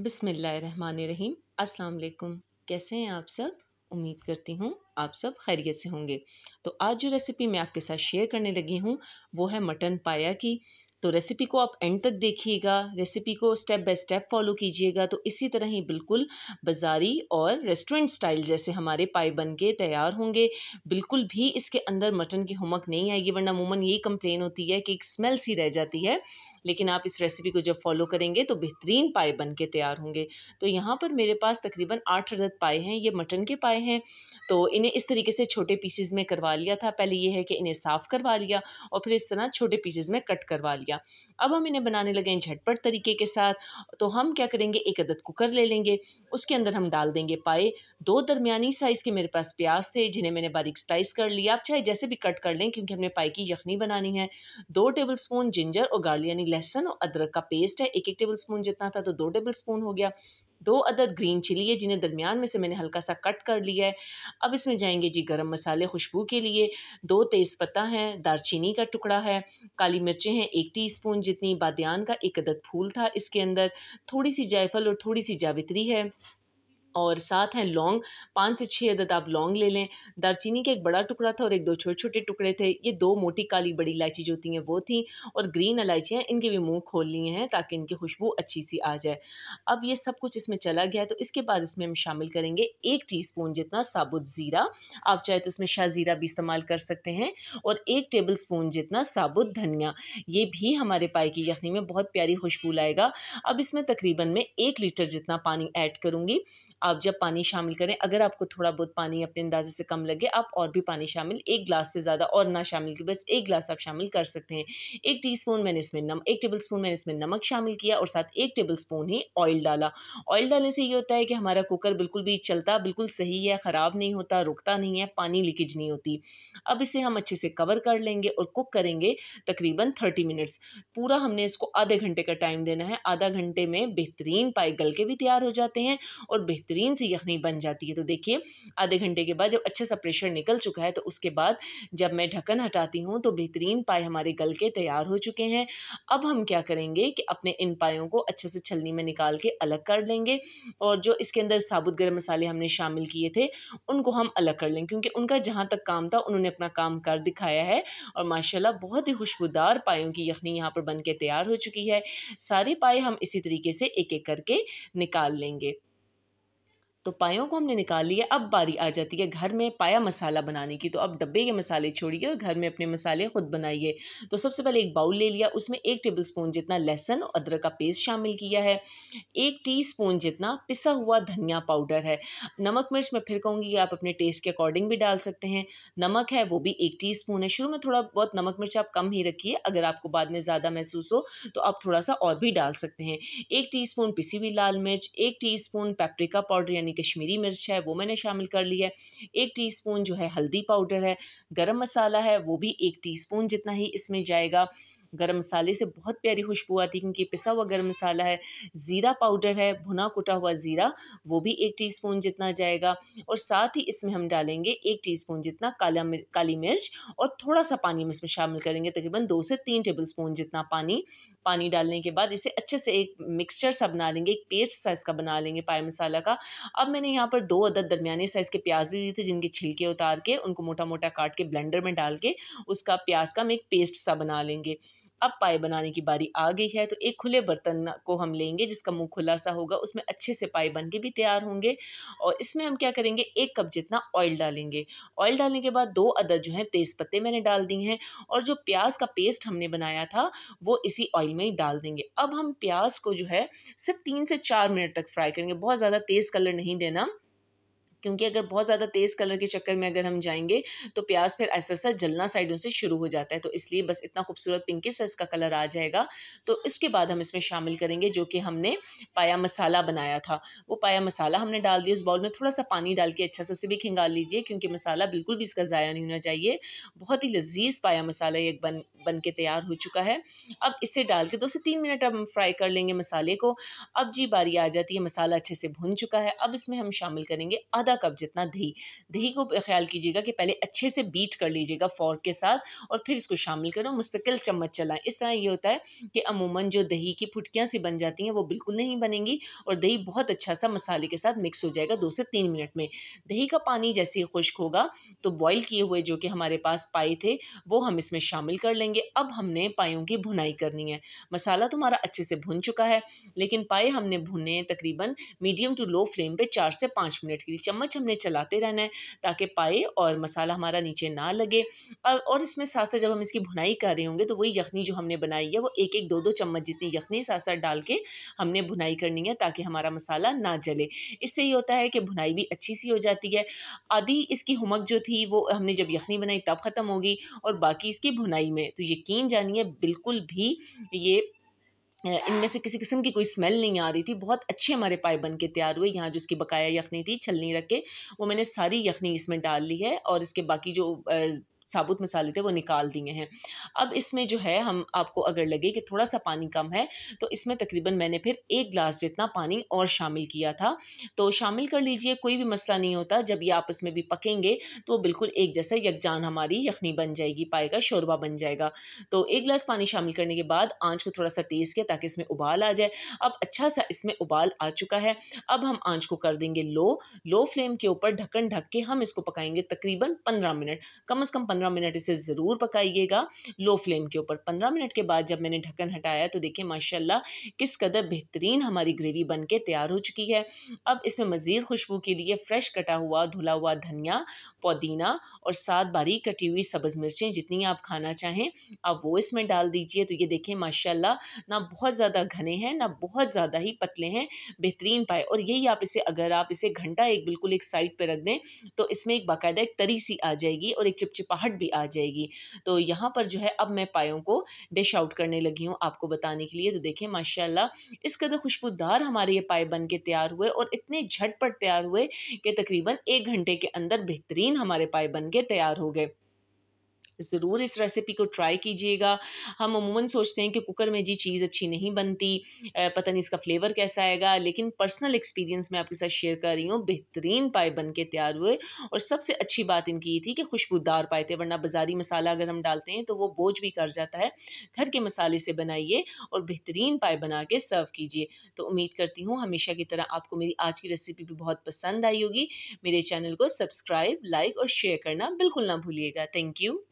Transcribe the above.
रहीम अस्सलाम कैसे हैं आप सब उम्मीद करती हूँ आप सब खैरियत से होंगे तो आज जो रेसिपी मैं आपके साथ शेयर करने लगी हूँ वो है मटन पाया की तो रेसिपी को आप एंड तक देखिएगा रेसिपी को स्टेप बाय स्टेप फॉलो कीजिएगा तो इसी तरह ही बिल्कुल बाजारी और रेस्टोरेंट स्टाइल जैसे हमारे पाए बन के तैयार होंगे बिल्कुल भी इसके अंदर मटन की हमक नहीं आएगी वरना अमूमन यही कंप्लेन होती है कि एक स्मेल सी रह जाती है लेकिन आप इस रेसिपी को जब फॉलो करेंगे तो बेहतरीन पाए बन के तैयार होंगे तो यहाँ पर मेरे पास तकरीबन आठ अदद पाए हैं ये मटन के पाए हैं तो इन्हें इस तरीके से छोटे पीसेज में करवा लिया था पहले ये है कि इन्हें साफ़ करवा लिया और फिर इस तरह छोटे पीसेज में कट करवा लिया अब हम इन्हें बनाने लगे हैं झटपट तरीके के साथ तो हम क्या करेंगे एक अदद कुकर ले लेंगे उसके अंदर हम डाल देंगे पाए दो दरमियानी साइज़ के मेरे पास प्याज थे जिन्हें मैंने बारीक स्लाइस कर लिया आप चाहे जैसे भी कट कर लें क्योंकि हमने पाई की यखनी बनानी है दो टेबल स्पून जिंजर और गार्लिक लहसन और अदरक का पेस्ट है एक एक टेबल स्पून जितना था तो दो टेबल स्पून हो गया दो अदद ग्रीन चिली है जिन्हें दरमियान में से मैंने हल्का सा कट कर लिया है अब इसमें जाएंगे जी गरम मसाले खुशबू के लिए दो तेज़पत्ता हैं दारचीनी का टुकड़ा है काली मिर्चें हैं एक टीस्पून जितनी बादियान का एक अदद फूल था इसके अंदर थोड़ी सी जायफल और थोड़ी सी जावित्री है और साथ हैं लौंग पाँच से छः अदद आप लौंग ले लें दारचीनी का एक बड़ा टुकड़ा था और एक दो छोटे छोटे टुकड़े थे ये दो मोटी काली बड़ी इलायची जो होती हैं वो थी और ग्रीन इलायचियाँ इनके भी मुँह खोल लिए हैं ताकि इनकी खुशबू अच्छी सी आ जाए अब ये सब कुछ इसमें चला गया है तो इसके बाद इसमें हम शामिल करेंगे एक टी जितना साबुत ज़ीरा आप चाहे तो उसमें शाह ज़ीरा भी इस्तेमाल कर सकते हैं और एक टेबल स्पून जितना साबुत धनिया ये भी हमारे पाए की यखनी में बहुत प्यारी खुशबू लाएगा अब इसमें तकरीबन मैं एक लीटर जितना पानी ऐड करूँगी आप जब पानी शामिल करें अगर आपको थोड़ा बहुत पानी अपने अंदाजे से कम लगे आप और भी पानी शामिल एक ग्लास से ज़्यादा और ना शामिल की बस एक ग्लास आप शामिल कर सकते हैं एक टी स्पून मैंने इसमें नम एक टेबल स्पून मैंने इसमें नमक शामिल किया और साथ एक टेबल स्पून ही ऑयल डाला ऑयल डालने से ये होता है कि हमारा कुकर बिल्कुल भी चलता बिल्कुल सही है ख़राब नहीं होता रुकता नहीं है पानी लीकेज नहीं होती अब इसे हम अच्छे से कवर कर लेंगे और कुक करेंगे तकरीबन थर्टी मिनट्स पूरा हमने इसको आधे घंटे का टाइम देना है आधा घंटे में बेहतरीन पाए गल के भी तैयार हो जाते हैं और बेहतर बेहतरीन सी यखनी बन जाती है तो देखिए आधे घंटे के बाद जब अच्छे सा प्रेशर निकल चुका है तो उसके बाद जब मैं ढक्कन हटाती हूँ तो बेहतरीन पाए हमारे गल के तैयार हो चुके हैं अब हम क्या करेंगे कि अपने इन पायों को अच्छे से छलनी में निकाल के अलग कर लेंगे और जो इसके अंदर साबुत गर्म मसाले हमने शामिल किए थे उनको हम अलग कर लेंगे क्योंकि उनका जहाँ तक काम था उन्होंने अपना काम कर दिखाया है और माशाल्लाह बहुत ही खुशबूदार पायों की यखनी यहाँ पर बन के तैयार हो चुकी है सारे पाए हम इसी तरीके से एक एक करके निकाल लेंगे तो पायों को हमने निकाल लिया अब बारी आ जाती है घर में पाया मसाला बनाने की तो अब डब्बे के मसाले छोड़िए और घर में अपने मसाले ख़ुद बनाइए तो सबसे पहले एक बाउल ले लिया उसमें एक टेबल स्पून जितना लहसुन और अदरक का पेस्ट शामिल किया है एक टी स्पून जितना पिसा हुआ धनिया पाउडर है नमक मिर्च मैं फिर कहूँगी आप अपने टेस्ट के अकॉर्डिंग भी डाल सकते हैं नमक है वो भी एक टी स्पून है शुरू में थोड़ा बहुत नमक मिर्च आप कम ही रखिए अगर आपको बाद में ज़्यादा महसूस हो तो आप थोड़ा सा और भी डाल सकते हैं एक टी स्पून पिसी हुई लाल मिर्च एक टी स्पून पेपरिका पाउडर यानी यानी कश्मीरी मिर्च है वो मैंने शामिल कर ली है एक टीस्पून जो है हल्दी पाउडर है गरम मसाला है वो भी एक टीस्पून जितना ही इसमें जाएगा गरम मसाले से बहुत प्यारी खुशबू आती है क्योंकि पिसा हुआ गरम मसाला है ज़ीरा पाउडर है भुना कुटा हुआ ज़ीरा वो भी एक टीस्पून जितना जाएगा और साथ ही इसमें हम डालेंगे एक टीस्पून जितना काला मिर, काली मिर्च और थोड़ा सा पानी हम इसमें शामिल करेंगे तकरीबन दो से तीन टेबल स्पून जितना पानी पानी डालने के बाद इसे अच्छे से एक मिक्सचर सा बना लेंगे एक पेस्ट साइज़ का बना लेंगे पाए मसाला का अब मैंने यहाँ पर दो अदद दरमिया साइज़ के प्याज दिए थे जिनके छिलके उतार के उनको मोटा मोटा काट के ब्लेंडर में डाल के उसका प्याज का हम एक पेस्ट सा बना लेंगे अब पाए बनाने की बारी आ गई है तो एक खुले बर्तन को हम लेंगे जिसका मुंह खुला सा होगा उसमें अच्छे से पाए बन के भी तैयार होंगे और इसमें हम क्या करेंगे एक कप जितना ऑयल डालेंगे ऑयल डालने के बाद दो अदर जो है तेज़ पत्ते मैंने डाल दिए हैं और जो प्याज का पेस्ट हमने बनाया था वो इसी ऑयल में ही डाल देंगे अब हम प्याज को जो है सिर्फ तीन से चार मिनट तक फ्राई करेंगे बहुत ज़्यादा तेज़ कलर नहीं देना क्योंकि अगर बहुत ज़्यादा तेज़ कलर के चक्कर में अगर हम जाएंगे तो प्याज फिर ऐसा ऐसा जलना साइडों से शुरू हो जाता है तो इसलिए बस इतना खूबसूरत पिंकि सा इसका कलर आ जाएगा तो इसके बाद हम इसमें शामिल करेंगे जो कि हमने पाया मसाला बनाया था वो पाया मसाला हमने डाल दिया उस बाउल में थोड़ा सा पानी डाल के अच्छा से उसे भी खिंगाल लीजिए क्योंकि मसाला बिल्कुल भी इसका ज़ाया नहीं होना चाहिए बहुत ही लजीज पाया मसाला ये बन बन के तैयार हो चुका है अब इसे डाल के दो से तीन मिनट अब हम फ्राई कर लेंगे मसाले को अब जी बारी आ जाती है मसाला अच्छे से भुन चुका है अब इसमें हम शामिल करेंगे आधा आधा कप जितना दही दही को ख्याल कीजिएगा कि पहले अच्छे से बीट कर लीजिएगा फॉर्क के साथ और फिर इसको शामिल करो मुस्तकिल चम्मच चलाएं इस तरह ये होता है कि अमूमन जो दही की फुटकियाँ सी बन जाती हैं वो बिल्कुल नहीं बनेंगी और दही बहुत अच्छा सा मसाले के साथ मिक्स हो जाएगा दो से तीन मिनट में दही का पानी जैसे ही खुश्क होगा तो बॉयल किए हुए जो कि हमारे पास पाए थे वो हम इसमें शामिल कर लेंगे अब हमने पायों की भुनाई करनी है मसाला तुम्हारा अच्छे से भुन चुका है लेकिन पाए हमने भुने तकरीबन मीडियम टू लो फ्लेम पे चार से पाँच मिनट के लिए चम्मच हमने चलाते रहना है ताकि पाए और मसाला हमारा नीचे ना लगे और इसमें सासा जब हम इसकी भुनाई कर रहे होंगे तो वही यखनी जो हमने बनाई है वो एक एक दो दो चम्मच जितनी यखनी सासा डाल के हमने भुनाई करनी है ताकि हमारा मसाला ना जले इससे ये होता है कि भुनाई भी अच्छी सी हो जाती है आधी इसकी हमक जो थी वो हमने जब यखनी बनाई तब ख़त्म होगी और बाकी इसकी भुनाई में तो यकीन जानिए बिल्कुल भी ये इनमें से किसी किस्म की कोई स्मेल नहीं आ रही थी बहुत अच्छे हमारे पाए बन के तैयार हुए यहाँ जो इसकी बकाया यखनी थी छलनी रख के वो मैंने सारी यखनी इसमें डाल ली है और इसके बाकी जो साबुत मसाले थे वो निकाल दिए हैं अब इसमें जो है हम आपको अगर लगे कि थोड़ा सा पानी कम है तो इसमें तकरीबन मैंने फिर एक ग्लास जितना पानी और शामिल किया था तो शामिल कर लीजिए कोई भी मसला नहीं होता जब ये आप इसमें भी पकेंगे तो बिल्कुल एक जैसा यकजान हमारी यखनी बन जाएगी पाए का शोरबा बन जाएगा तो एक गिलास पानी शामिल करने के बाद आँच को थोड़ा सा तेज़ किया ताकि इसमें उबाल आ जाए अब अच्छा सा इसमें उबाल आ चुका है अब हम आँच को कर देंगे लो लो फ्लेम के ऊपर ढक्कन ढक के हम इसको पकाएंगे तकरीबन पंद्रह मिनट कम अज़ कम पंद्रह मिनट इसे ज़रूर पकाइएगा लो फ्लेम के ऊपर पंद्रह मिनट के बाद जब मैंने ढक्कन हटाया तो देखिए माशाल्लाह किस कदर बेहतरीन हमारी ग्रेवी बन के तैयार हो चुकी है अब इसमें मज़ीद खुशबू के लिए फ्रेश कटा हुआ धुला हुआ धनिया पुदीना और साथ बारीक कटी हुई सब्ज़ मिर्चें जितनी आप खाना चाहें आप वो इसमें डाल दीजिए तो ये देखें माशाल्लाह ना बहुत ज़्यादा घने हैं ना बहुत ज़्यादा ही पतले हैं बेहतरीन पाए और यही आप इसे अगर आप इसे घंटा एक बिल्कुल एक साइड पर रख दें तो इसमें एक बाकायदा एक तरी सी आ जाएगी और एक चिपचिपा आहट भी आ जाएगी तो यहाँ पर जो है अब मैं पायों को डिश आउट करने लगी हूँ आपको बताने के लिए तो देखें माशाल्लाह इस कदर खुशबूदार हमारे ये पाए बन के तैयार हुए और इतने झटपट तैयार हुए कि तकरीबन एक घंटे के अंदर बेहतरीन हमारे पाए बन के तैयार हो गए ज़रूर इस रेसिपी को ट्राई कीजिएगा हम अमूमन सोचते हैं कि कुकर में जी चीज़ अच्छी नहीं बनती पता नहीं इसका फ्लेवर कैसा आएगा लेकिन पर्सनल एक्सपीरियंस मैं आपके साथ शेयर कर रही हूँ बेहतरीन पाए बन के तैयार हुए और सबसे अच्छी बात इनकी ये थी कि खुशबूदार पाए थे वरना बाज़ारी मसाला अगर हम डालते हैं तो वो बोझ भी कर जाता है घर के मसाले से बनाइए और बेहतरीन पाए बना के सर्व कीजिए तो उम्मीद करती हूँ हमेशा की तरह आपको मेरी आज की रेसिपी भी बहुत पसंद आई होगी मेरे चैनल को सब्सक्राइब लाइक और शेयर करना बिल्कुल ना भूलिएगा थैंक यू